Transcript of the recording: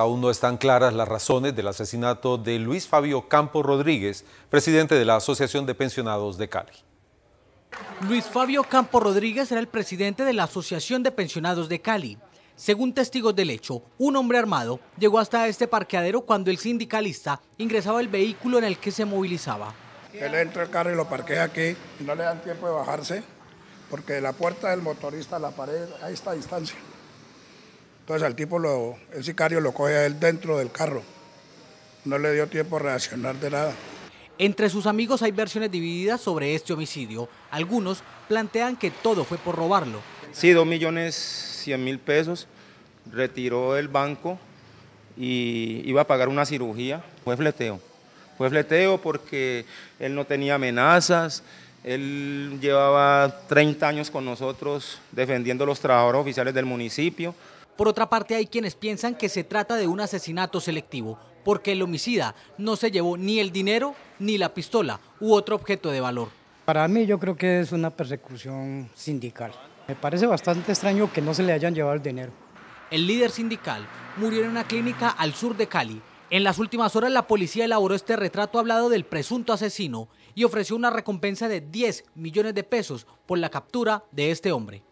Aún no están claras las razones del asesinato de Luis Fabio Campo Rodríguez, presidente de la Asociación de Pensionados de Cali. Luis Fabio Campo Rodríguez era el presidente de la Asociación de Pensionados de Cali. Según testigos del hecho, un hombre armado llegó hasta este parqueadero cuando el sindicalista ingresaba el vehículo en el que se movilizaba. Él entra el carro y lo parquea aquí, no le dan tiempo de bajarse, porque la puerta del motorista a la pared, a esta distancia, entonces al tipo, lo, el sicario lo coge a él dentro del carro. No le dio tiempo a reaccionar de nada. Entre sus amigos hay versiones divididas sobre este homicidio. Algunos plantean que todo fue por robarlo. Sí, dos millones cien mil pesos. Retiró el banco y iba a pagar una cirugía. Fue fleteo. Fue fleteo porque él no tenía amenazas. Él llevaba 30 años con nosotros defendiendo los trabajadores oficiales del municipio. Por otra parte, hay quienes piensan que se trata de un asesinato selectivo, porque el homicida no se llevó ni el dinero ni la pistola u otro objeto de valor. Para mí yo creo que es una persecución sindical. Me parece bastante extraño que no se le hayan llevado el dinero. El líder sindical murió en una clínica al sur de Cali. En las últimas horas la policía elaboró este retrato hablado del presunto asesino y ofreció una recompensa de 10 millones de pesos por la captura de este hombre.